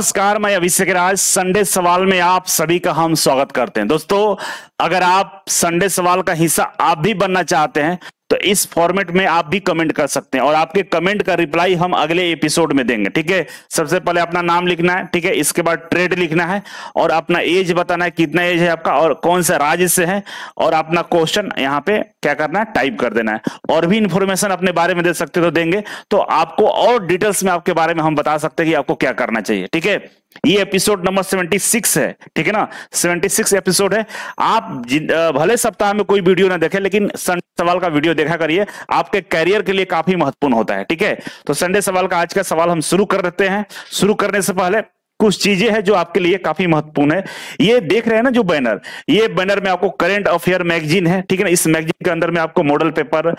नमस्कार मैं अभिषेक राज संडे सवाल में आप सभी का हम स्वागत करते हैं दोस्तों अगर आप संडे सवाल का हिस्सा आप भी बनना चाहते हैं तो इस फॉर्मेट में आप भी कमेंट कर सकते हैं और आपके कमेंट का रिप्लाई हम अगले एपिसोड में देंगे ठीक है सबसे पहले अपना नाम लिखना है ठीक है इसके बाद ट्रेड लिखना है और अपना एज बताना है कितना एज है आपका और कौन सा राज्य से है और अपना क्वेश्चन यहाँ पे क्या करना है टाइप कर देना है और भी इंफॉर्मेशन अपने बारे में दे सकते तो देंगे तो आपको और डिटेल्स में आपके बारे में हम बता सकते हैं कि आपको क्या करना चाहिए ठीक है ये एपिसोड नंबर 76 है ठीक है ना 76 एपिसोड है आप भले सप्ताह में कोई वीडियो ना देखें लेकिन संडे सवाल का वीडियो देखा करिए आपके कैरियर के लिए काफी महत्वपूर्ण होता है ठीक है तो संडे सवाल का आज का सवाल हम शुरू कर देते हैं शुरू करने से पहले कुछ चीजें हैं जो आपके लिए काफी महत्वपूर्ण है ये देख रहे हैं ना जो बैनर ये बैनर में आपको करेंट अफेयर मैगजीन है ठीक है ना इस मैगजीन के अंदर में आपको मॉडल पेपर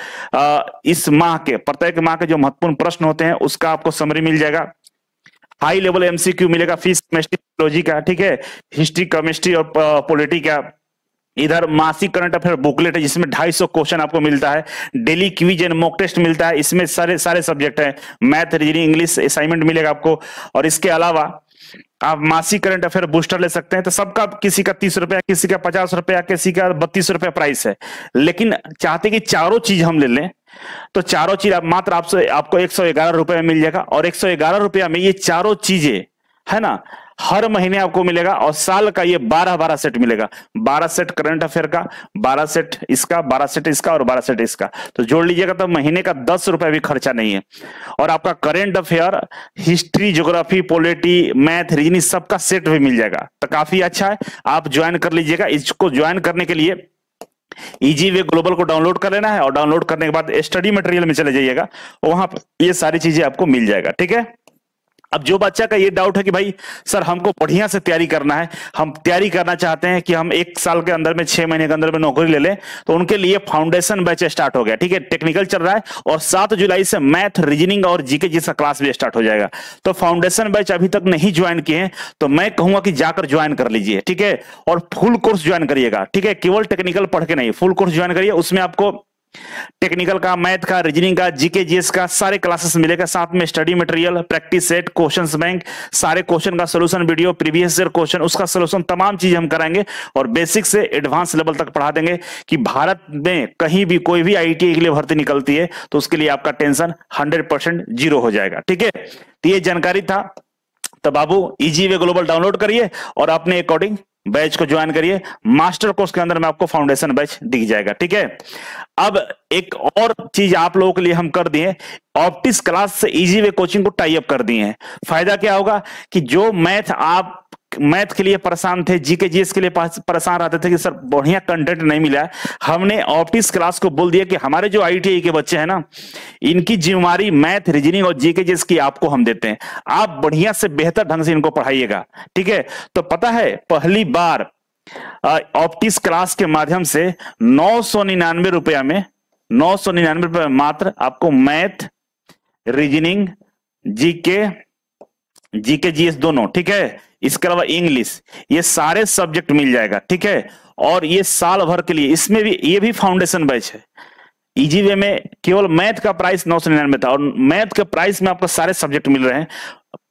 इस माह के प्रत्येक माह के जो महत्वपूर्ण प्रश्न होते हैं उसका आपको समरी मिल जाएगा हाई लेवल एमसीक्यू मिलेगा फिजिक्स केमिस्ट्री बायोलॉजी का ठीक है हिस्ट्री केमिस्ट्री और पोलिटी uh, का इधर मासिक करंट अफेयर बुकलेट है जिसमें 250 क्वेश्चन आपको मिलता है daily quiz and mock test मिलता है इसमें सारे सारे सब्जेक्ट है मैथ रीजनिंग इंग्लिश असाइनमेंट मिलेगा आपको और इसके अलावा आप मासिक करंट अफेयर बूस्टर ले सकते हैं तो सबका किसी का तीस रुपया किसी का पचास रुपया किसी का बत्तीस रुपया प्राइस है लेकिन चाहते कि चारों चीज हम ले लें तो चारों चीज आप मात्र आपसे आपको एक सौ ग्यारह रुपए में मिल जाएगा और एक सौ ग्यारह रुपया में ये चारों चीजें है ना हर महीने आपको मिलेगा और साल का ये बारह बारह सेट मिलेगा बारह सेट करंट अफेयर का बारह सेट इसका बारह सेट इसका और बारह सेट इसका तो जोड़ लीजिएगा तो महीने का दस रुपए भी खर्चा नहीं है और आपका current affair history geography polity math reasoning सबका सेट भी मिल जाएगा तो काफी अच्छा है आप ज्वाइन कर लीजिएगा इसको ज्वाइन करने के लिए इजी वे ग्लोबल को डाउनलोड कर लेना है और डाउनलोड करने के बाद स्टडी मटेरियल में चले जाइएगा वहां पर ये सारी चीजें आपको मिल जाएगा ठीक है अब जो बच्चा का ये डाउट है कि भाई सर हमको बढ़िया से तैयारी करना है हम तैयारी करना चाहते हैं कि हम एक साल के अंदर में छह महीने के अंदर में नौकरी ले लें तो उनके लिए फाउंडेशन बैच स्टार्ट हो गया ठीक है टेक्निकल चल रहा है और सात जुलाई से मैथ रीजनिंग और जीके जैसा क्लास भी स्टार्ट हो जाएगा तो फाउंडेशन बैच अभी तक नहीं ज्वाइन किए तो मैं कहूंगा कि जाकर ज्वाइन कर लीजिए ठीक है और फुल कोर्स ज्वाइन करिएगा ठीक है केवल टेक्निकल पढ़ के नहीं फुल कोर्स ज्वाइन करिए उसमें आपको टेक्निकल का मैथ का रीजनिंग का जीके जीएस का सारे क्लासेस मिलेगा साथ में study material practice set question bank सारे क्वेश्चन का solution video previous year question उसका सोल्यूशन तमाम चीज हम कराएंगे और बेसिक से एडवांस लेवल तक पढ़ा देंगे कि भारत में कहीं भी कोई भी आई के लिए भर्ती निकलती है तो उसके लिए आपका टेंशन हंड्रेड जीरो हो जाएगा ठीक है तो ये जानकारी था तो बाबू इजी वे ग्लोबल डाउनलोड करिए और अपने अकॉर्डिंग बैच को ज्वाइन करिए मास्टर कोर्स के अंदर में आपको फाउंडेशन बैच दिख जाएगा ठीक है अब एक और चीज आप लोगों के लिए हम कर दिए ऑप्टिस क्लास से इजी वे कोचिंग को टाइप कर दिए हैं फायदा क्या होगा कि जो मैथ आप मैथ के लिए परेशान थे जीके जीएस के लिए परेशान रहते थे कि सर बढ़िया कंटेंट नहीं मिला हमने ऑप्टिक्स क्लास को बोल दिया कि हमारे जो आईटीआई के बच्चे हैं ना इनकी जिम्मेवारी मैथ रीजनिंग और जीके जीएस की आपको हम देते हैं आप बढ़िया से बेहतर ढंग से इनको पढ़ाइएगा ठीक है तो पता है पहली बार ऑप्टिक्स क्लास के माध्यम से नौ सौ निन्यानवे रुपया में नौ सौ निन्यानवे रुपया मात्र आपको math reasoning GK GK GS दोनों ठीक है इसके अलावा इंग्लिश ये सारे सब्जेक्ट मिल जाएगा ठीक है और ये साल भर के लिए इसमें भी ये भी फाउंडेशन बैच है इजी वे में केवल मैथ का प्राइस नौ सौ निन्यानवे था और मैथ के प्राइस में आपको सारे सब्जेक्ट मिल रहे हैं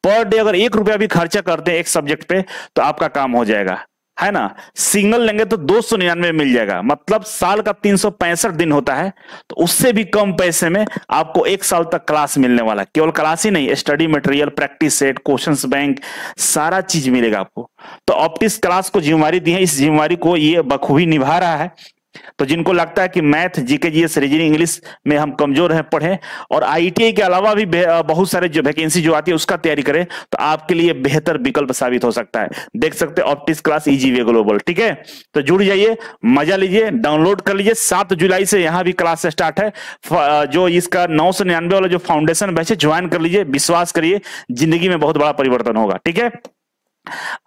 पर डे अगर एक रुपया भी खर्चा करते हैं एक सब्जेक्ट पे तो आपका काम हो जाएगा है ना सिंगल लेंगे तो दो सौ निन्यानवे मिल जाएगा मतलब साल का तीन सौ पैंसठ दिन होता है तो उससे भी कम पैसे में आपको एक साल तक क्लास मिलने वाला केवल क्लास ही नहीं study material practice set question bank सारा चीज मिलेगा आपको तो ऑप्टिस क्लास को जिम्मेवारी दी है इस जिम्मेवारी को ये बखूबी निभा रहा है तो जिनको लगता है कि math GK GS reasoning English में हम कमजोर हैं पढ़ें और आईटीआई के अलावा भी बहुत सारे जो वैकेंसी जो आती है उसका तैयारी करें तो आपके लिए बेहतर विकल्प साबित हो सकता है देख सकते हैं ऑप्टिक्स क्लास वे ग्लोबल ठीक है तो जुड़ जाइए मजा लीजिए डाउनलोड कर लीजिए सात जुलाई से यहाँ भी क्लास स्टार्ट है जो इसका नौ वाला जो फाउंडेशन बैच है ज्वाइन कर लीजिए विश्वास करिए जिंदगी में बहुत बड़ा परिवर्तन होगा ठीक है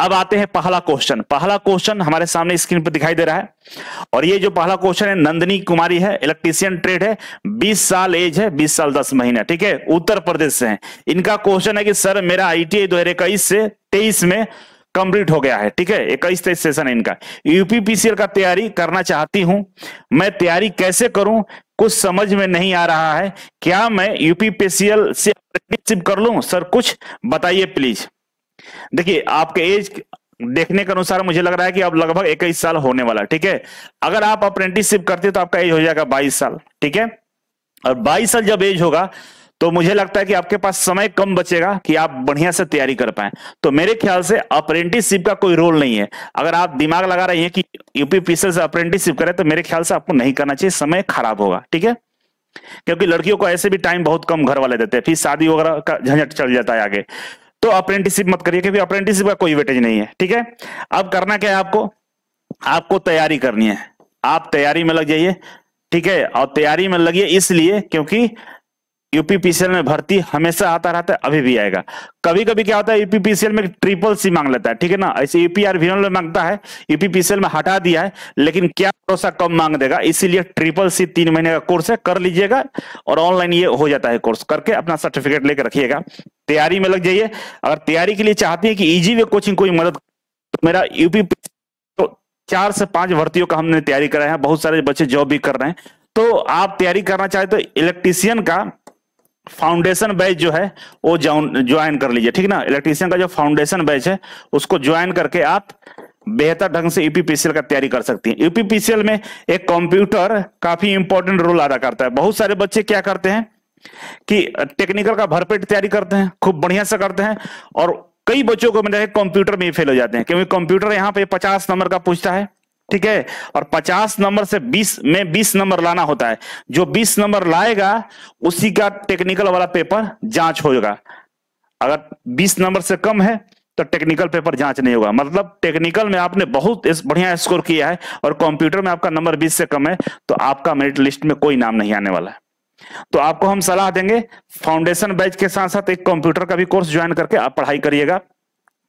अब आते हैं पहला क्वेश्चन पहला क्वेश्चन हमारे सामने स्क्रीन पर दिखाई दे रहा है और ये जो पहला क्वेश्चन है नंदनी कुमारी है इलेक्ट्रीशियन ट्रेड है 20 साल एज है 20 साल 10 महीना ठीक है उत्तर प्रदेश से हैं इनका क्वेश्चन है कि सर मेरा आईटीआई 2021 से तेईस में कंप्लीट हो गया है ठीक है इक्कीस तेईस सेशन है इनका यूपीपीसीएल का तैयारी करना चाहती हूं मैं तैयारी कैसे करूं कुछ समझ में नहीं आ रहा है क्या मैं यूपीपीसीएल से कर लू सर कुछ बताइए प्लीज देखिए आपके एज देखने के अनुसार मुझे लग रहा है कि अब लगभग इक्कीस साल होने वाला ठीक है अगर आप अप्रेंटिसशिप करते तो आपका एज हो जाएगा बाईस साल ठीक है और बाईस साल जब एज होगा तो मुझे लगता है कि आपके पास समय कम बचेगा कि आप बढ़िया से तैयारी कर पाए तो मेरे ख्याल से अप्रेंटिसशिप का कोई रोल नहीं है अगर आप दिमाग लगा रही हैं कि यूपीपीएसएल से अप्रेंटिसशिप करें तो मेरे ख्याल से आपको नहीं करना चाहिए समय खराब होगा ठीक है क्योंकि लड़कियों को ऐसे भी टाइम बहुत कम घर वाले देते हैं फिर शादी वगैरह का झंझट चल जाता है आगे तो अप्रेंटिसिप मत करिए क्योंकि अप्रेंटिसिप का कोई वेटेज नहीं है ठीक है अब करना क्या है आपको आपको तैयारी करनी है आप तैयारी में लग जाइए ठीक है और तैयारी में लगिए इसलिए क्योंकि यूपीपीसीएल में भर्ती हमेशा आता रहता है अभी भी आएगा कभी कभी क्या होता है यूपीपीसीएल में ट्रिपल सी मांग लेता है ठीक है ना ऐसे यूपीआर भी मांगता है यूपीपीसीएल में हटा दिया है लेकिन क्या भरोसा कम मांग देगा इसीलिए ट्रिपल सी तीन महीने का कोर्स है कर लीजिएगा और ऑनलाइन ये हो जाता है कोर्स करके अपना सर्टिफिकेट लेकर रखिएगा तैयारी में लग जाइए अगर तैयारी के लिए चाहती है कि इजी वे कोचिंग कोई मदद तो मेरा यूपी तो चार से पांच भर्तियों का हमने तैयारी कराया है बहुत सारे बच्चे जॉब भी कर रहे हैं तो आप तैयारी करना चाहे तो इलेक्ट्रीशियन का फाउंडेशन बैच जो है वो ज्वाइन कर लीजिए ठीक ना इलेक्ट्रीशियन का जो फाउंडेशन बैच है उसको ज्वाइन करके आप बेहतर ढंग से यूपीपीसीएल e का तैयारी कर सकती हैं यूपीपीसीएल e में एक कंप्यूटर काफी इंपॉर्टेंट रोल अदा करता है बहुत सारे बच्चे क्या करते हैं कि टेक्निकल का भरपेट तैयारी करते हैं खूब बढ़िया से करते हैं और कई बच्चों को मैंने कंप्यूटर में ही फेल हो जाते हैं क्योंकि कंप्यूटर यहाँ पे पचास नंबर का पूछता है ठीक है और 50 नंबर से 20 में 20 नंबर लाना होता है जो 20 नंबर लाएगा उसी का टेक्निकल वाला पेपर जांच होगा अगर 20 नंबर से कम है तो टेक्निकल पेपर जांच नहीं होगा मतलब टेक्निकल में आपने बहुत बढ़िया स्कोर किया है और कंप्यूटर में आपका नंबर 20 से कम है तो आपका मेरिट लिस्ट में कोई नाम नहीं आने वाला तो आपको हम सलाह देंगे फाउंडेशन बैच के साथ साथ एक कंप्यूटर का भी कोर्स ज्वाइन करके आप पढ़ाई करिएगा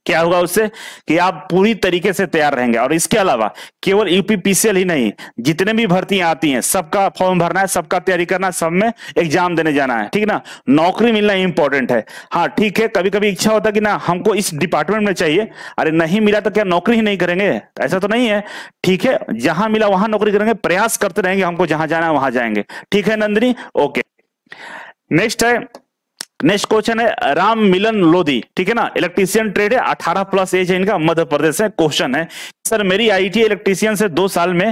क्या होगा उससे कि आप पूरी तरीके से तैयार रहेंगे और इसके अलावा केवल यूपीपीसीएल ही नहीं जितने भी भर्तियां आती हैं सबका फॉर्म भरना है सबका तैयारी करना है सब में एग्जाम देने जाना है ठीक ना नौकरी मिलना इंपॉर्टेंट है हाँ ठीक है कभी कभी इच्छा होता है कि ना हमको इस डिपार्टमेंट में चाहिए अरे नहीं मिला तो क्या नौकरी ही नहीं करेंगे ऐसा तो नहीं है ठीक है जहां मिला वहां नौकरी करेंगे प्रयास करते रहेंगे हमको जहां जाना है वहां जाएंगे ठीक है नंदिनी ओके नेक्स्ट है नेक्स्ट क्वेश्चन है राम मिलन लोधी ठीक है ना इलेक्ट्रीशियन ट्रेड है अठारह प्लस एज है इनका मध्य प्रदेश है क्वेश्चन है सर मेरी आईटी इलेक्ट्रीशियन से दो साल में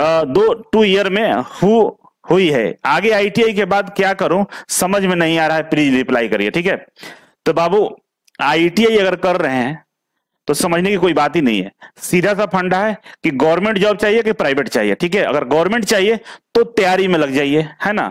आ, दो टू ईयर में हु हुई है आगे आईटीआई के बाद क्या करूं समझ में नहीं आ रहा है प्लीज रिप्लाई करिए ठीक है तो बाबू आईटीआई अगर कर रहे हैं तो समझने की कोई बात ही नहीं है सीधा सा फंडा है कि गवर्नमेंट जॉब चाहिए कि प्राइवेट चाहिए ठीक है अगर गवर्नमेंट चाहिए तो तैयारी में लग जाइए है ना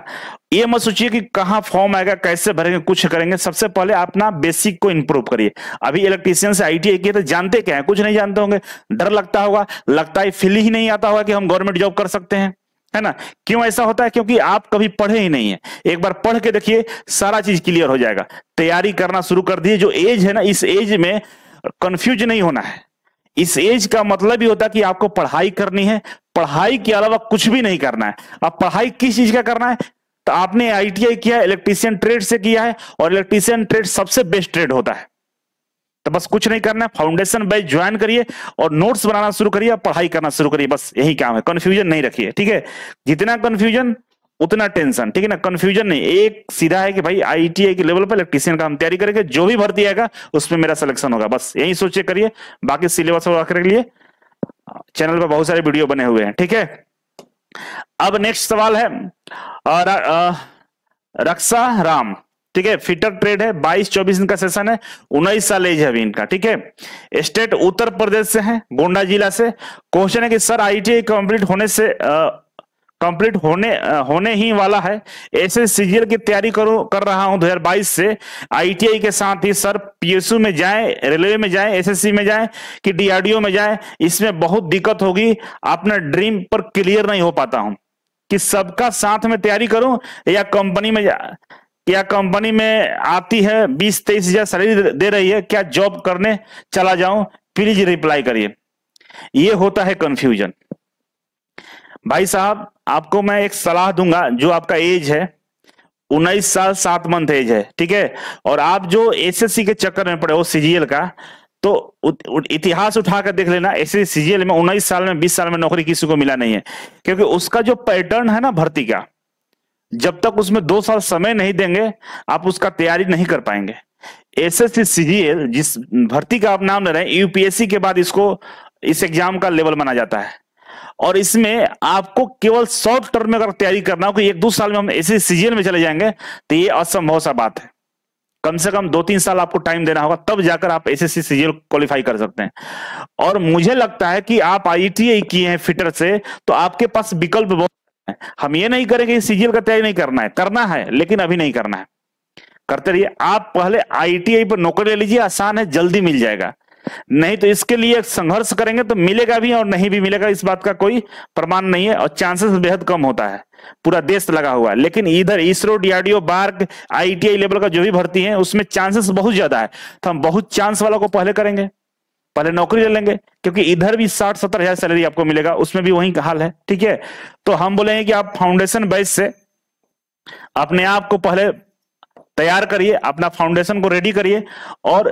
ये मत सोचिए कि कहा फॉर्म आएगा कैसे भरेंगे कुछ करेंगे सबसे पहले अपना बेसिक को इंप्रूव करिए अभी इलेक्ट्रीशियन से आई किए तो जानते क्या है कुछ नहीं जानते होंगे डर लगता होगा लगता है फील ही नहीं आता होगा कि हम गवर्नमेंट जॉब कर सकते हैं है ना क्यों ऐसा होता है क्योंकि आप कभी पढ़े ही नहीं है एक बार पढ़ के देखिए सारा चीज क्लियर हो जाएगा तैयारी करना शुरू कर दिए जो एज है ना इस एज में कंफ्यूज नहीं होना है इस एज का मतलब ही होता है कि आपको पढ़ाई करनी है पढ़ाई के अलावा कुछ भी नहीं करना है अब पढ़ाई किस चीज का करना है तो आपने आईटीआई किया इलेक्ट्रीशियन ट्रेड से किया है और इलेक्ट्रीशियन ट्रेड सबसे बेस्ट ट्रेड होता है तो बस कुछ नहीं करना है फाउंडेशन बैच ज्वाइन करिए और नोट्स बनाना शुरू करिए और पढ़ाई करना शुरू करिए बस यही काम है कंफ्यूजन नहीं रखिए ठीक है जितना कंफ्यूजन उतना टेंशन ठीक है ना कंफ्यूजन नहीं एक सीधा है कि भाई आईटीआई के लेवल पर इलेक्ट्रीशियन का हम तैयारी करेंगे जो भी भर्ती आएगा उसमें मेरा सिलेक्शन होगा बस यही सोचे करिए बाकी सिलेबस के लिए चैनल पर बहुत सारे वीडियो बने हुए हैं ठीक है अब नेक्स्ट सवाल है रक्षा राम ठीक है फिटर ट्रेड है 22 24 का सेशन है उन्नीस साल एज है अभी इनका ठीक है स्टेट उत्तर प्रदेश से है गोंडा जिला से क्वेश्चन है कि सर आईटीआई कंप्लीट होने से आ, कंप्लीट होने होने ही वाला है ऐसे सीजीएल की तैयारी करो कर रहा हूं 2022 से आईटीआई के साथ ही सर पीएसयू में जाएं रेलवे में जाए एसएससी में जाएं कि डीआरडीओ में जाए इसमें बहुत दिक्कत होगी अपना ड्रीम पर क्लियर नहीं हो पाता हूं कि सबका साथ में तैयारी करूं या कंपनी में जा या कंपनी में आती है बीस तेईस हजार सैलरी दे रही है क्या जॉब करने चला जाऊं प्लीज रिप्लाई करिए ये होता है कंफ्यूजन भाई साहब आपको मैं एक सलाह दूंगा जो आपका एज है उन्नीस साल सात मंथ एज है ठीक है और आप जो एसएससी के चक्कर में पड़े हो सीजीएल का तो इतिहास उठाकर देख लेना ऐसे सीजीएल में उन्नीस साल में बीस साल में नौकरी किसी को मिला नहीं है क्योंकि उसका जो पैटर्न है ना भर्ती का जब तक उसमें दो साल समय नहीं देंगे आप उसका तैयारी नहीं कर पाएंगे एसएससी सीजीएल जिस भर्ती का आप नाम ले रहे हैं यूपीएससी के बाद इसको इस एग्जाम का लेवल माना जाता है और इसमें आपको केवल शॉर्ट टर्म में अगर तैयारी करना हो कि एक दो साल में हम ऐसे सीजन में चले जाएंगे तो ये असंभव सा बात है कम से कम दो तीन साल आपको टाइम देना होगा तब जाकर आप एस एस सीजीएल क्वालिफाई कर सकते हैं और मुझे लगता है कि आप आई किए हैं फिटर से तो आपके पास विकल्प बहुत है हम ये नहीं करेंगे सीजीएल का तैयारी नहीं करना है करना है लेकिन अभी नहीं करना है करते रहिए आप पहले आई पर नौकरी ले लीजिए आसान है जल्दी मिल जाएगा नहीं तो इसके लिए संघर्ष करेंगे तो मिलेगा भी और नहीं भी मिलेगा इस बात का कोई प्रमाण नहीं है और चांसेस बेहद कम होता है पूरा देश लगा हुआ है लेकिन इधर ISRO DRDO BARC ITI level का जो भी भर्ती है उसमें चांसेस बहुत ज्यादा है तो हम बहुत चांस वालों को पहले करेंगे पहले नौकरी ले लेंगे क्योंकि इधर भी साठ सत्तर हजार सैलरी आपको मिलेगा उसमें भी वही हाल है ठीक है तो हम बोलेंगे कि आप फाउंडेशन बेस से अपने आप को पहले तैयार करिए अपना फाउंडेशन को रेडी करिए और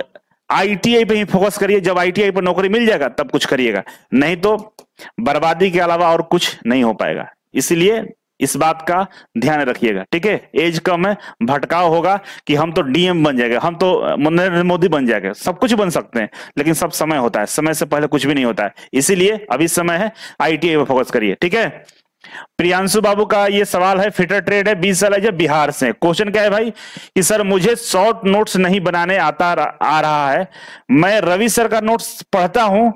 आईटीआई पे ही फोकस करिए जब आईटीआई पर नौकरी मिल जाएगा तब कुछ करिएगा नहीं तो बर्बादी के अलावा और कुछ नहीं हो पाएगा इसलिए इस बात का ध्यान रखिएगा ठीक है एज कम है भटकाव होगा कि हम तो डीएम बन जाएंगे हम तो नरेंद्र मोदी बन जाएंगे सब कुछ बन सकते हैं लेकिन सब समय होता है समय से पहले कुछ भी नहीं होता है इसीलिए अभी समय है आईटीआई पर फोकस करिए ठीक है प्रियांशु बाबू का ये सवाल है फिटर ट्रेड है बीस साल है जब बिहार से क्वेश्चन क्या है भाई कि सर मुझे शॉर्ट नोट्स नहीं बनाने आता आ रहा है मैं रवि सर का नोट्स पढ़ता हूं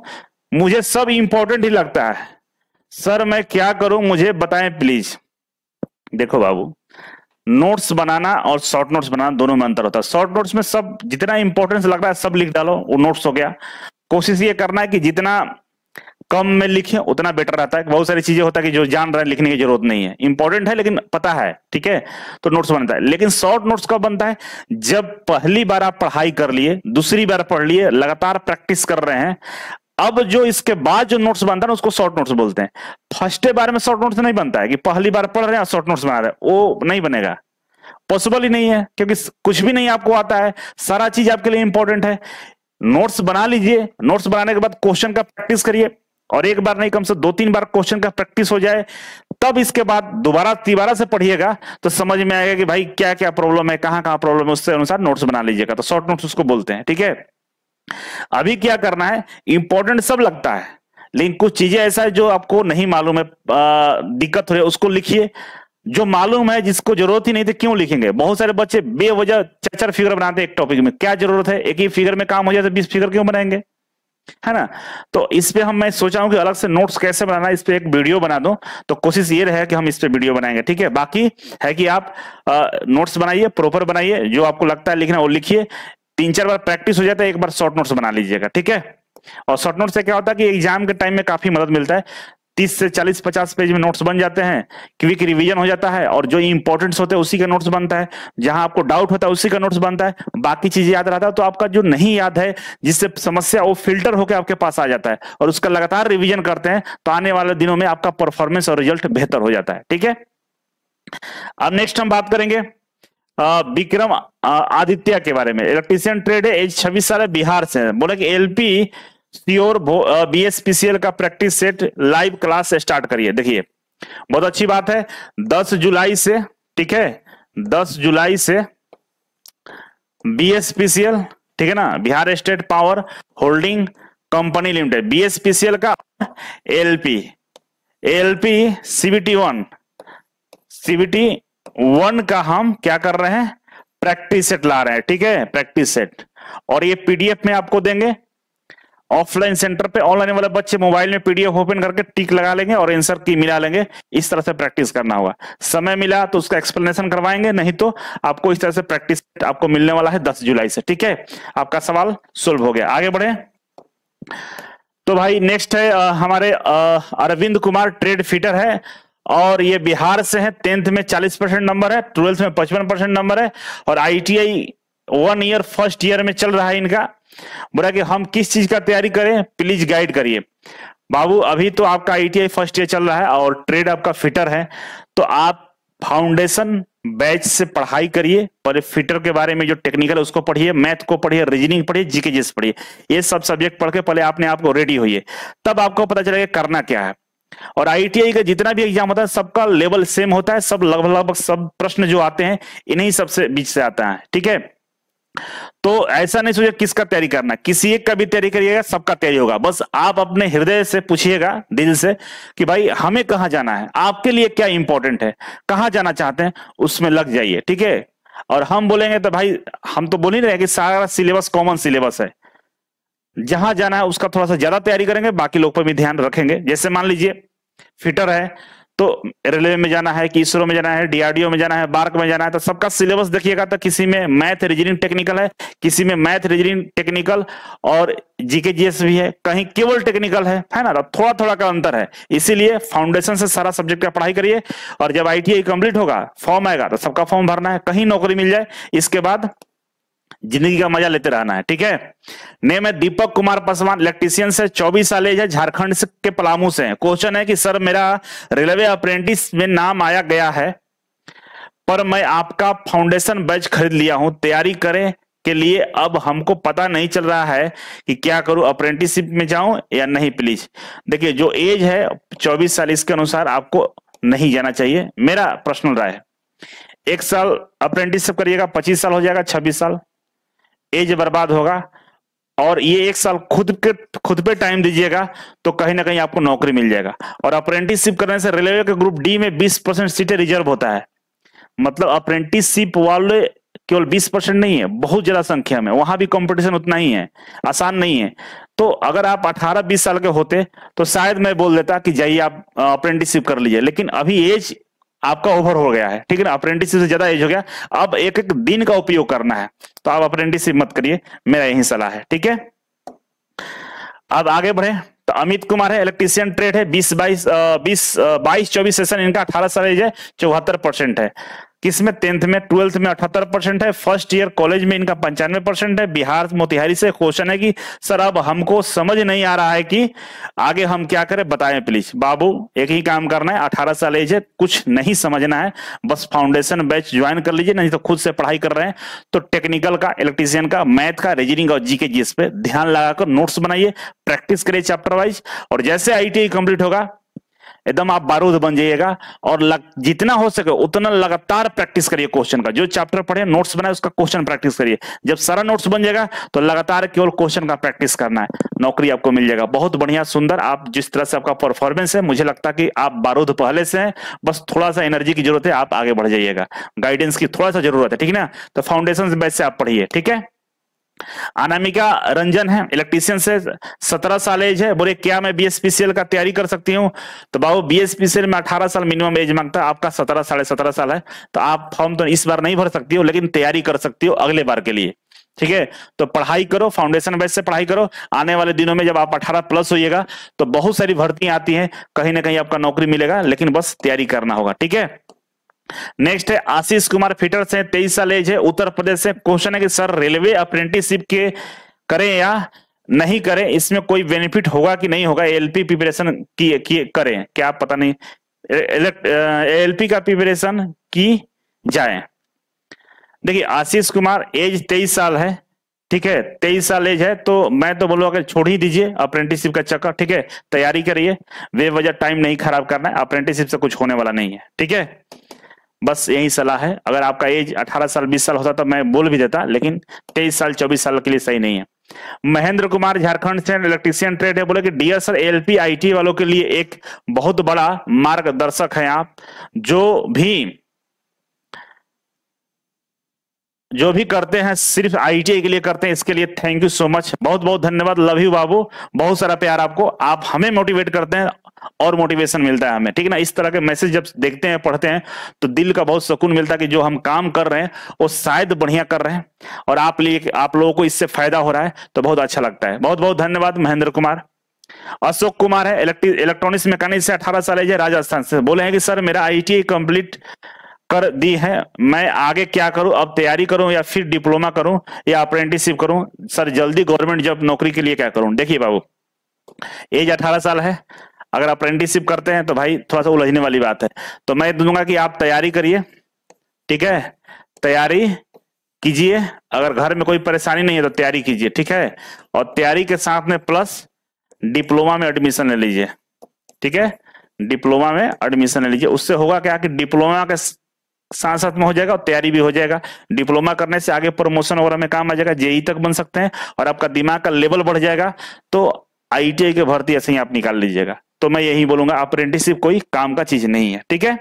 मुझे सब इंपॉर्टेंट ही लगता है सर मैं क्या करूं मुझे बताएं प्लीज देखो बाबू नोट्स बनाना और शॉर्ट नोट्स बनाना दोनों में अंतर होता है शॉर्ट नोट्स में सब जितना इंपॉर्टेंस लग रहा है सब लिख डालो वो नोट्स हो गया कोशिश ये करना है कि जितना कम में लिखे उतना बेटर रहता है बहुत सारी चीजें होता है कि जो जान रहे हैं लिखने की जरूरत नहीं है इंपॉर्टेंट है लेकिन पता है ठीक है तो नोट्स बनता है लेकिन शॉर्ट नोट्स कब बनता है जब पहली बार आप पढ़ाई कर लिए दूसरी बार पढ़ लिए लगातार प्रैक्टिस कर रहे हैं अब जो इसके बाद जो नोट्स बनता है उसको शॉर्ट नोट्स बोलते हैं फर्स्ट बार में शॉर्ट नोट्स नहीं बनता है कि पहली बार पढ़ रहे हैं शॉर्ट नोट्स बना रहे वो नहीं बनेगा पॉसिबल ही नहीं है क्योंकि कुछ भी नहीं आपको आता है सारा चीज आपके लिए इंपॉर्टेंट है नोट्स बना लीजिए नोट्स बनाने के बाद क्वेश्चन का प्रैक्टिस करिए और एक बार नहीं कम से दो तीन बार क्वेश्चन का प्रैक्टिस हो जाए तब इसके बाद दोबारा तिबारा से पढ़िएगा तो समझ में आएगा कि भाई क्या क्या प्रॉब्लम है कहाँ कहाँ प्रॉब्लम है उससे अनुसार नोट्स बना लीजिएगा तो शॉर्ट नोट्स उसको बोलते हैं ठीक है अभी क्या करना है इंपॉर्टेंट सब लगता है लेकिन कुछ चीजें ऐसा है जो आपको नहीं मालूम है दिक्कत हो रही है उसको लिखिए जो मालूम है जिसको जरूरत ही नहीं थी क्यों लिखेंगे बहुत सारे बच्चे बेवजह चार चार फिगर बनाते हैं एक टॉपिक में क्या जरूरत है एक ही फिगर में काम हो जाए तो बीस फिगर क्यों बनाएंगे है ना तो इस पे हम मैं सोचा हूं कि अलग से नोट्स कैसे बनाना इस पे एक वीडियो बना दो तो कोशिश ये रहे कि हम इस पे वीडियो बनाएंगे ठीक है बाकी है कि आप आ, नोट्स बनाइए प्रॉपर बनाइए जो आपको लगता है लिखना वो लिखिए तीन चार बार प्रैक्टिस हो जाता है एक बार शॉर्ट नोट्स बना लीजिएगा ठीक है और शॉर्ट नोट से क्या होता है कि एग्जाम के टाइम में काफी मदद मिलता है 30 से चालीस पचास पेज में नोट्स बन जाते हैं क्विक रिवीजन हो जाता है और जो इंपॉर्टेंट्स होते हैं उसी का नोट्स बनता है जहां आपको डाउट होता है उसी का नोट्स बनता है बाकी चीजें याद रहता है तो आपका जो नहीं याद है जिससे समस्या वो फिल्टर होकर आपके पास आ जाता है और उसका लगातार रिविजन करते हैं तो आने वाले दिनों में आपका परफॉर्मेंस और रिजल्ट बेहतर हो जाता है ठीक है अब नेक्स्ट हम बात करेंगे विक्रम आदित्य के बारे में इलेक्ट्रीशियन ट्रेड है एज छब्बीस साल है बिहार से बोला कि एलपी सियोर बीएसपीसीएल का practice set live class start करिए देखिए बहुत अच्छी बात है 10 जुलाई से ठीक है 10 जुलाई से बीएसपीसीएल ठीक है ना Bihar state power holding company limited BSPCL का LP LP CBT one CBT one का हम क्या कर रहे हैं प्रैक्टिस सेट ला रहे हैं ठीक है प्रैक्टिस सेट और ये पीडीएफ में आपको देंगे ऑफलाइन सेंटर पे ऑनलाइन वाले बच्चे मोबाइल में पीडीएफ ओपन करके टिक लगा लेंगे और आंसर की मिला लेंगे इस तरह से प्रैक्टिस करना होगा समय मिला तो उसका एक्सप्लेनेशन करवाएंगे नहीं तो आपको इस तरह से प्रैक्टिस आपको मिलने वाला है दस जुलाई से ठीक है आपका सवाल सोल्व हो गया आगे बढ़े तो भाई नेक्स्ट है आ, हमारे अरविंद कुमार ट्रेड फिटर है और ये बिहार से है टेंथ में 40 परसेंट नंबर है ट्वेल्थ में 55 परसेंट नंबर है और ITI one year first year में चल रहा है इनका बोला कि हम किस चीज का तैयारी करें प्लीज गाइड करिए बाबू अभी तो आपका आई फर्स्ट ईयर चल रहा है और ट्रेड आपका फिटर है तो आप फाउंडेशन बैच से पढ़ाई करिए पहले फिटर के बारे में जो टेक्निकल है उसको पढ़िए मैथ को पढ़िए रीजनिंग पढ़िए जीके जीएस पढ़िए ये सब सब्जेक्ट पढ़ के पहले आपने आपको रेडी होइए तब आपको पता चलेगा करना क्या है और आईटीआई का जितना भी एग्जाम होता है सबका लेवल सेम होता है सब लगभग लगभग सब प्रश्न जो आते हैं इन्हीं सबसे बीच से आता है ठीक है तो ऐसा नहीं सोचिए किसका तैयारी करना किसी एक का भी तैयारी करिएगा सबका तैयारी होगा बस आप अपने हृदय से पूछिएगा दिल से कि भाई हमें कहां जाना है आपके लिए क्या इंपॉर्टेंट है कहां जाना चाहते हैं उसमें लग जाइए ठीक है और हम बोलेंगे तो भाई हम तो बोल ही रहे कि सारा सिलेबस कॉमन सिलेबस है जहां जाना है उसका थोड़ा सा ज्यादा तैयारी करेंगे बाकी लोग पर भी ध्यान रखेंगे जैसे मान लीजिए फिटर है तो रेलवे में जाना है कि इसरो में जाना है डीआरडीओ में जाना है बार्क में जाना है तो सबका सिलेबस देखिएगा तो किसी में मैथ रीजनिंग टेक्निकल है किसी में मैथ रीजनिंग टेक्निकल और जीके जीएस भी है कहीं केवल टेक्निकल है है ना तो थोड़ा थोड़ा का अंतर है इसीलिए फाउंडेशन से सारा सब्जेक्ट का पढ़ाई करिए और जब आई कंप्लीट होगा फॉर्म आएगा तो सबका फॉर्म भरना है कहीं नौकरी मिल जाए इसके बाद जिंदगी का मजा लेते रहना है ठीक है नेम है दीपक कुमार पासवान इलेक्ट्रीशियन से चौबीस साल एज है झारखंड के पलामू से क्वेश्चन है कि सर मेरा रेलवे अप्रेंटिस में नाम आया गया है पर मैं आपका फाउंडेशन बैच खरीद लिया हूं तैयारी करें के लिए अब हमको पता नहीं चल रहा है कि क्या करूं अप्रेंटिसशिप में जाऊं या नहीं प्लीज देखिए जो एज है 24 साल इसके अनुसार आपको नहीं जाना चाहिए मेरा पर्सनल राय एक साल अप्रेंटिसशिप करिएगा 25 साल हो जाएगा 26 साल एज बर्बाद होगा और ये एक साल खुद के खुद पे टाइम दीजिएगा तो कहीं ना कहीं आपको नौकरी मिल जाएगा और अप्रेंटिसशिप करने से रेलवे के ग्रुप डी में 20 परसेंट सीटें रिजर्व होता है मतलब अप्रेंटिसशिप वाले केवल 20 परसेंट नहीं है बहुत ज्यादा संख्या में वहां भी कंपटीशन उतना ही है आसान नहीं है तो अगर आप 18-20 साल के होते तो शायद मैं बोल देता कि जाइए आप अप्रेंटिसशिप कर लीजिए लेकिन अभी एज आपका ओवर हो गया है ठीक है ना अप्रेंटिसशिप से ज्यादा एज हो गया अब एक एक दिन का उपयोग करना है तो आप अप्रेंटिसशिप मत करिए मेरा यही सलाह है ठीक है अब आगे बढ़े तो अमित कुमार है इलेक्ट्रीशियन ट्रेड है बीस बाईस बीस बाईस चौबीस सेशन इनका अठारह साल एज है चौहत्तर परसेंट है किस में टेंथ में ट्वेल्थ में अठहत्तर परसेंट है फर्स्ट ईयर कॉलेज में इनका पंचानवे परसेंट है बिहार मोतिहारी से क्वेश्चन है कि सर अब हमको समझ नहीं आ रहा है कि आगे हम क्या करें बताएं प्लीज बाबू एक ही काम करना है अठारह साल एज है कुछ नहीं समझना है बस फाउंडेशन बैच ज्वाइन कर लीजिए नहीं तो खुद से पढ़ाई कर रहे हैं तो टेक्निकल का इलेक्ट्रीशियन का मैथ का रीजनिंग और जीके जी पे ध्यान लगाकर नोट्स बनाइए प्रैक्टिस करिए चैप्टर वाइज और जैसे आई कंप्लीट होगा एकदम आप बारूद बन जाइएगा और लग, जितना हो सके उतना लगातार प्रैक्टिस करिए क्वेश्चन का जो चैप्टर पढ़े नोट्स बनाए उसका क्वेश्चन प्रैक्टिस करिए जब सारा नोट्स बन जाएगा तो लगातार केवल क्वेश्चन का प्रैक्टिस करना है नौकरी आपको मिल जाएगा बहुत बढ़िया सुंदर आप जिस तरह से आपका परफॉर्मेंस है मुझे लगता है कि आप बारूद पहले से है बस थोड़ा सा एनर्जी की जरूरत है आप आगे बढ़ जाइएगा गाइडेंस की थोड़ा सा जरूरत है ठीक है ना तो फाउंडेशन से आप पढ़िए ठीक है अनामिका रंजन है इलेक्ट्रीशियन से सत्रह साल एज है बोले क्या मैं बीएसपीसीएल का तैयारी कर सकती हूँ तो बाबू बीएसपीसीएल में अठारह साल मिनिमम एज मांगता है आपका सत्रह साढ़े सत्रह साल है तो आप फॉर्म तो इस बार नहीं भर सकती हो लेकिन तैयारी कर सकती हो अगले बार के लिए ठीक है तो पढ़ाई करो फाउंडेशन बेस से पढ़ाई करो आने वाले दिनों में जब आप अठारह प्लस होइएगा तो बहुत सारी भर्तियां आती हैं कहीं ना कहीं आपका नौकरी मिलेगा लेकिन बस तैयारी करना होगा ठीक है नेक्स्ट है आशीष कुमार फिटर्स से तेईस साल एज है उत्तर प्रदेश से क्वेश्चन है कि सर रेलवे अप्रेंटिसशिप के करें या नहीं करें इसमें कोई बेनिफिट होगा कि नहीं होगा एलपी प्रिपरेशन की, की करें क्या पता नहीं एलपी का प्रिपरेशन की जाए देखिए आशीष कुमार एज तेईस साल है ठीक है तेईस साल एज है तो मैं तो बोलूँगा छोड़ ही दीजिए अप्रेंटिसशिप का चक्कर ठीक है तैयारी करिए वे वजह टाइम नहीं खराब करना है अप्रेंटिसशिप से कुछ होने वाला नहीं है ठीक है बस यही सलाह है अगर आपका एज 18 साल 20 साल होता तो मैं बोल भी देता लेकिन 23 साल 24 साल के लिए सही नहीं है महेंद्र कुमार झारखंड से इलेक्ट्रीशियन ट्रेड है बोले कि डियर एलपी आईटी वालों के लिए एक बहुत बड़ा मार्गदर्शक है आप जो भी जो भी करते हैं सिर्फ आईटीआई के लिए करते हैं इसके लिए थैंक यू सो मच बहुत बहुत धन्यवाद लव यू बाबू बहुत सारा प्यार आपको आप हमें मोटिवेट करते हैं और मोटिवेशन मिलता है हमें ठीक है ना इस तरह के मैसेज जब देखते हैं पढ़ते हैं तो दिल का बहुत सुकून मिलता है कि जो हम काम कर रहे हैं वो शायद बढ़िया कर रहे हैं और आप लिए आप लोगों को इससे फायदा हो रहा है तो बहुत अच्छा लगता है बहुत बहुत धन्यवाद महेंद्र कुमार अशोक कुमार है इलेक्ट्रॉनिक्स मैकेनिक से अठारह साल है राजस्थान से बोले हैं कि सर मेरा आई कंप्लीट कर दी है मैं आगे क्या करूं अब तैयारी करूं या फिर डिप्लोमा करूं या अप्रेंटिसिप करूं सर जल्दी गवर्नमेंट जॉब नौकरी के लिए क्या करूं देखिए बाबू एज अठारह साल है अगर अप्रेंटिसिप करते हैं तो भाई थोड़ा सा उलझने वाली बात है तो मैं दूंगा कि आप तैयारी करिए ठीक है तैयारी कीजिए अगर घर में कोई परेशानी नहीं है तो तैयारी कीजिए ठीक है और तैयारी के साथ में प्लस डिप्लोमा में एडमिशन ले लीजिए ठीक है डिप्लोमा में एडमिशन ले लीजिए उससे होगा क्या कि डिप्लोमा के साथ साथ में हो जाएगा और तैयारी भी हो जाएगा डिप्लोमा करने से आगे प्रमोशन वगैरह में काम आ जाएगा जेई तक बन सकते हैं और आपका दिमाग का लेवल बढ़ जाएगा तो आई के भर्ती ऐसे ही आप निकाल लीजिएगा तो मैं यही बोलूंगा अप्रेंटिसशिप कोई काम का चीज नहीं है ठीक है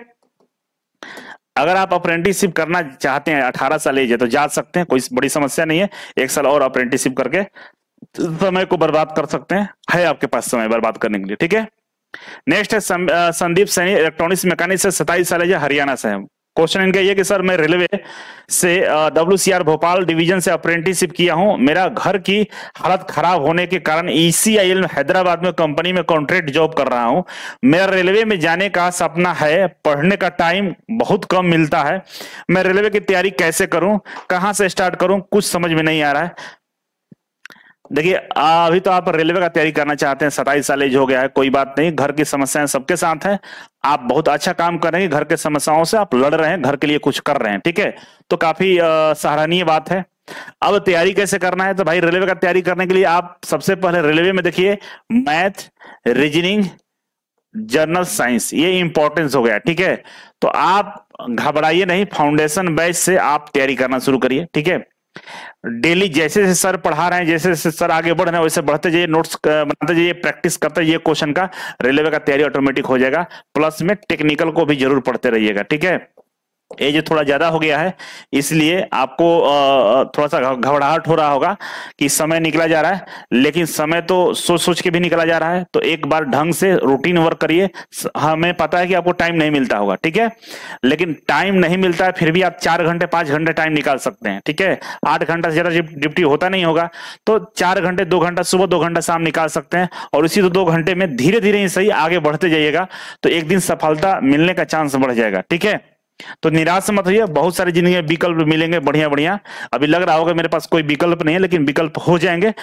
अगर आप अप्रेंटिसशिप करना चाहते हैं अठारह साल एज है तो जा सकते हैं कोई बड़ी समस्या नहीं है एक साल और अप्रेंटिसशिप करके तो समय को बर्बाद कर सकते हैं है आपके पास समय बर्बाद करने के लिए ठीक है नेक्स्ट है संदीप सैनी इलेक्ट्रॉनिक्स मैकेनिक से सताइस साल है हरियाणा से है क्वेश्चन इनका ये कि सर मैं रेलवे से डब्ल्यू भोपाल डिवीजन से अप्रेंटिसशिप किया हूं मेरा घर की हालत खराब होने के कारण ईसीआईएल e हैदराबाद में कंपनी में कॉन्ट्रैक्ट जॉब कर रहा हूं मेरा रेलवे में जाने का सपना है पढ़ने का टाइम बहुत कम मिलता है मैं रेलवे की तैयारी कैसे करूं कहां से स्टार्ट करूं कुछ समझ में नहीं आ रहा है देखिए अभी तो आप रेलवे का तैयारी करना चाहते हैं सताईस साल एज हो गया है कोई बात नहीं घर की समस्याएं सबके साथ हैं आप बहुत अच्छा काम कर रहे हैं घर के समस्याओं से आप लड़ रहे हैं घर के लिए कुछ कर रहे हैं ठीक है तो काफी सराहनीय बात है अब तैयारी कैसे करना है तो भाई रेलवे का तैयारी करने के लिए आप सबसे पहले रेलवे में देखिए मैथ रीजनिंग जर्नल साइंस ये इंपॉर्टेंस हो गया ठीक है तो आप घबराइए नहीं फाउंडेशन बैच से आप तैयारी करना शुरू करिए ठीक है डेली जैसे जैसे सर पढ़ा रहे हैं जैसे जैसे सर आगे बढ़ रहे हैं वैसे बढ़ते जाइए नोट्स बनाते जाइए प्रैक्टिस करते जाइए क्वेश्चन का रेलवे का तैयारी ऑटोमेटिक हो जाएगा प्लस में टेक्निकल को भी जरूर पढ़ते रहिएगा ठीक है एज थोड़ा ज्यादा हो गया है इसलिए आपको थोड़ा सा घबराहट हो रहा होगा कि समय निकला जा रहा है लेकिन समय तो सोच सोच के भी निकला जा रहा है तो एक बार ढंग से रूटीन वर्क करिए हमें पता है कि आपको टाइम नहीं मिलता होगा ठीक है लेकिन टाइम नहीं मिलता है फिर भी आप चार घंटे पांच घंटे टाइम निकाल सकते हैं ठीक है आठ घंटा से ज्यादा डिप्टी होता नहीं होगा तो चार घंटे दो घंटा सुबह दो घंटा शाम निकाल सकते हैं और इसी तो दो घंटे में धीरे धीरे ही सही आगे बढ़ते जाइएगा तो एक दिन सफलता मिलने का चांस बढ़ जाएगा ठीक है तो निराश मत होइए बहुत सारी जिंदगी में विकल्प मिलेंगे बढ़िया बढ़िया अभी लग रहा होगा मेरे पास कोई विकल्प नहीं है लेकिन विकल्प हो जाएंगे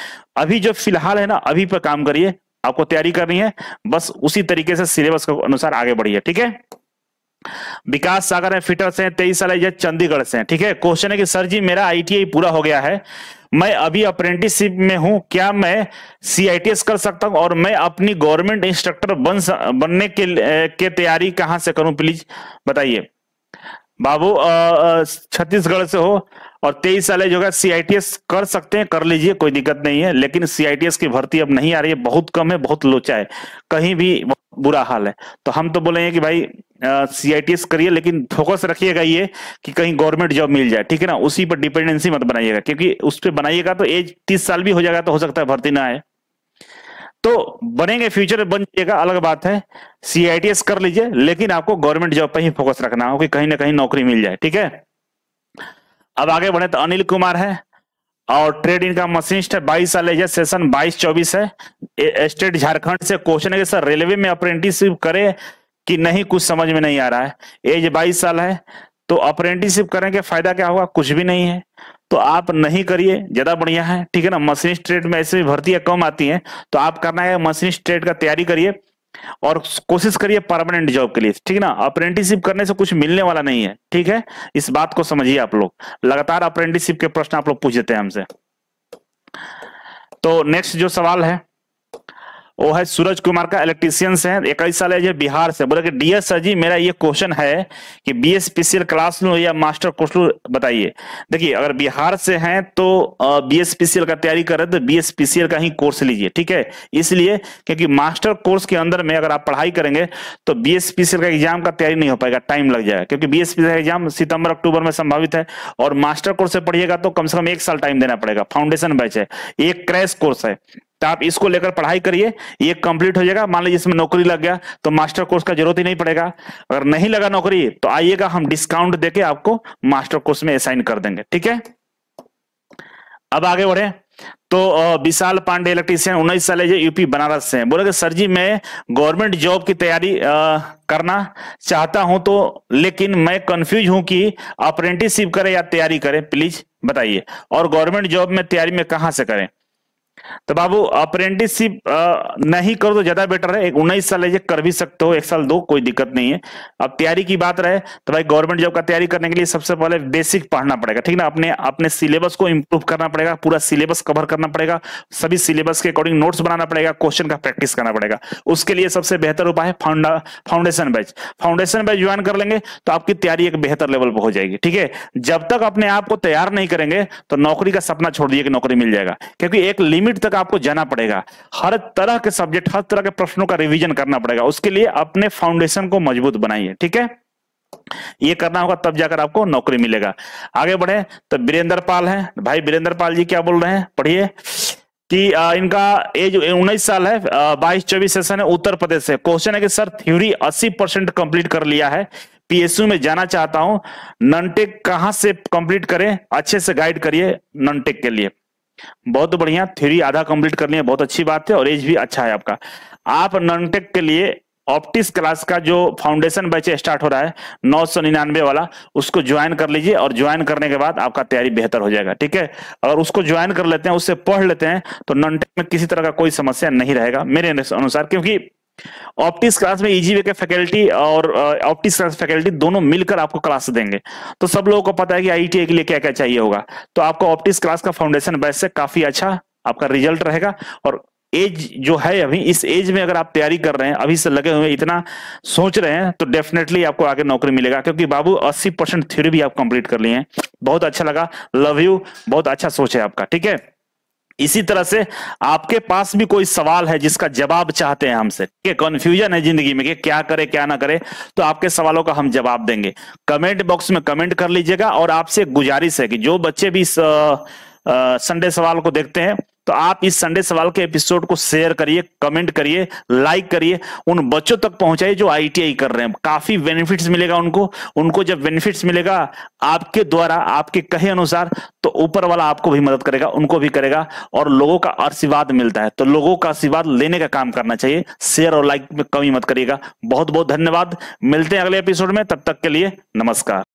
अभी जो फिलहाल है ना अभी पर काम करिए आपको तैयारी करनी है बस उसी तरीके से सिलेबस के अनुसार आगे बढ़िए ठीक है विकास सागर है फिटर से तेईस साल है चंडीगढ़ से ठीक है क्वेश्चन है कि सर जी मेरा आईटीआई पूरा हो गया है मैं अभी अप्रेंटिसशिप में हूं क्या मैं सीआईटीएस कर सकता हूं और मैं अपनी गवर्नमेंट इंस्ट्रक्टर बन बनने के, के तैयारी कहां से करूं प्लीज बताइए बाबू छत्तीसगढ़ से हो और तेईस साल जो है सीआईटीएस कर सकते हैं कर लीजिए कोई दिक्कत नहीं है लेकिन सीआईटीएस की भर्ती अब नहीं आ रही है बहुत कम है बहुत लोचा है कहीं भी बुरा हाल है तो हम तो बोलेंगे कि भाई सीआईटीएस करिए लेकिन फोकस रखिएगा ये कि कहीं गवर्नमेंट जॉब मिल जाए ठीक है ना उसी पर डिपेंडेंसी मत बनाइएगा क्योंकि उस पर बनाइएगा तो एज तीस साल भी हो जाएगा तो हो सकता है भर्ती ना आए तो बनेंगे फ्यूचर बन जाएगा अलग बात है सीआईटीएस कर लीजिए लेकिन आपको गवर्नमेंट जॉब पर ही फोकस रखना हो कि कहीं ना कहीं नौकरी मिल जाए ठीक है अब आगे बढ़े तो अनिल कुमार है और ट्रेड इनका मशीनिस्ट है बाईस साल है सेशन बाईस चौबीस है स्टेट झारखंड से क्वेश्चन है कि सर रेलवे में अप्रेंटिसशिप करे कि नहीं कुछ समझ में नहीं आ रहा है एज बाईस साल है तो अप्रेंटिसशिप करें के फायदा क्या होगा कुछ भी नहीं है तो आप नहीं करिए ज्यादा बढ़िया है ठीक है ना मशीन ट्रेड में ऐसे भर्तियां कम आती हैं तो आप करना है मशीन ट्रेड का तैयारी करिए और कोशिश करिए परमानेंट जॉब के लिए ठीक है ना अप्रेंटिसशिप करने से कुछ मिलने वाला नहीं है ठीक है इस बात को समझिए आप लोग लगातार अप्रेंटिसशिप के प्रश्न आप लोग पूछ देते हैं हमसे तो नेक्स्ट जो सवाल है वो है सूरज कुमार का से है इक्कीस साल एज है बिहार से बोले कि डीएस सर जी मेरा ये क्वेश्चन है कि B S P C L class लू या मास्टर कोर्स लू बताइए देखिए अगर बिहार से हैं तो B S P C L का तैयारी कर रहे तो B S P C L का ही कोर्स लीजिए ठीक है इसलिए क्योंकि मास्टर कोर्स के अंदर में अगर आप पढ़ाई करेंगे तो B S P C L का एग्जाम का तैयारी नहीं हो पाएगा टाइम लग जाएगा क्योंकि B S P C L का एग्जाम सितंबर अक्टूबर में संभावित है और मास्टर कोर्स से पढ़िएगा तो कम से कम एक साल टाइम देना पड़ेगा फाउंडेशन बैच है एक क्रैश कोर्स है तो आप इसको लेकर पढ़ाई करिए ये कंप्लीट हो जाएगा मान लीजिए इसमें नौकरी लग गया तो मास्टर कोर्स का जरूरत ही नहीं पड़ेगा अगर नहीं लगा नौकरी तो आइएगा हम डिस्काउंट देके आपको मास्टर कोर्स में असाइन कर देंगे ठीक है अब आगे बढ़े तो विशाल पांडे इलेक्ट्रीशियन उन्नीस साल है यूपी बनारस से बोले कि सर जी मैं गवर्नमेंट जॉब की तैयारी करना चाहता हूं तो लेकिन मैं कंफ्यूज हूं कि अप्रेंटिसशिप करें या तैयारी करें प्लीज बताइए और गवर्नमेंट जॉब में तैयारी में कहां से करें तो बाबू अप्रेंटिसशिप नहीं करो तो ज्यादा बेटर है एक उन्नीस साल है कर भी सकते हो एक साल दो कोई दिक्कत नहीं है अब तैयारी की बात रहे तो भाई गवर्नमेंट जॉब का तैयारी करने के लिए सबसे पहले बेसिक पढ़ना पड़ेगा ठीक ना अपने अपने सिलेबस को इम्प्रूव करना पड़ेगा पूरा सिलेबस कवर करना पड़ेगा सभी सिलेबस के अकॉर्डिंग नोट्स बनाना पड़ेगा क्वेश्चन का प्रैक्टिस करना पड़ेगा उसके लिए सबसे बेहतर उपाय foundation batch foundation batch join कर लेंगे तो आपकी तैयारी एक बेहतर लेवल पर हो जाएगी ठीक है जब तक अपने आप को तैयार नहीं करेंगे तो नौकरी का सपना छोड़ दिए कि नौकरी मिल जाएगा क्योंकि एक लिमिट यूनिट तक आपको जाना पड़ेगा हर तरह के सब्जेक्ट हर तरह के प्रश्नों का रिवीजन करना पड़ेगा उसके लिए अपने फाउंडेशन को मजबूत बनाइए ठीक है ये करना होगा तब जाकर आपको नौकरी मिलेगा आगे बढ़े तो बीरेंद्र पाल है भाई बीरेंद्र पाल जी क्या बोल रहे हैं पढ़िए कि इनका एज उन्नीस साल है बाईस चौबीस सेशन है उत्तर प्रदेश से क्वेश्चन है कि सर थ्योरी अस्सी परसेंट कंप्लीट कर लिया है पीएसयू में जाना चाहता हूं ननटेक कहां से कंप्लीट करें अच्छे से गाइड करिए ननटेक के लिए बहुत बढ़िया थ्योरी आधा कंप्लीट कर लिया बहुत अच्छी बात है और एज भी अच्छा है आपका आप ननटेक के लिए ऑप्टिक्स क्लास का जो फाउंडेशन बैच स्टार्ट हो रहा है नौ सौ निन्यानवे वाला उसको ज्वाइन कर लीजिए और ज्वाइन करने के बाद आपका तैयारी बेहतर हो जाएगा ठीक है अगर उसको ज्वाइन कर लेते हैं उससे पढ़ लेते हैं तो नॉनटेक में किसी तरह का कोई समस्या नहीं रहेगा मेरे अनुसार क्योंकि ऑप्टिक्स क्लास में ईजीवे e के फैकल्टी और ऑप्टिक्स क्लास फैकल्टी दोनों मिलकर आपको क्लास देंगे तो सब लोगों को पता है कि आई के लिए क्या क्या चाहिए होगा तो आपको ऑप्टिक्स क्लास का फाउंडेशन बैच से काफी अच्छा आपका रिजल्ट रहेगा और एज जो है अभी इस एज में अगर आप तैयारी कर रहे हैं अभी से लगे हुए इतना सोच रहे हैं तो डेफिनेटली आपको आगे नौकरी मिलेगा क्योंकि बाबू 80 परसेंट थ्योरी भी आप कंप्लीट कर लिए हैं बहुत अच्छा लगा लव यू बहुत अच्छा सोच है आपका ठीक है इसी तरह से आपके पास भी कोई सवाल है जिसका जवाब चाहते हैं हमसे है कंफ्यूजन है जिंदगी में कि क्या करे क्या ना करे तो आपके सवालों का हम जवाब देंगे कमेंट बॉक्स में कमेंट कर लीजिएगा और आपसे गुजारिश है कि जो बच्चे भी संडे सवाल को देखते हैं तो आप इस संडे सवाल के एपिसोड को शेयर करिए कमेंट करिए लाइक करिए उन बच्चों तक पहुंचाइए जो आईटीआई कर रहे हैं काफी बेनिफिट्स मिलेगा उनको उनको जब बेनिफिट्स मिलेगा आपके द्वारा आपके कहे अनुसार तो ऊपर वाला आपको भी मदद करेगा उनको भी करेगा और लोगों का आशीर्वाद मिलता है तो लोगों का आशीर्वाद लेने का काम करना चाहिए शेयर और लाइक में कमी मत करिएगा बहुत बहुत धन्यवाद मिलते हैं अगले एपिसोड में तब तक के लिए नमस्कार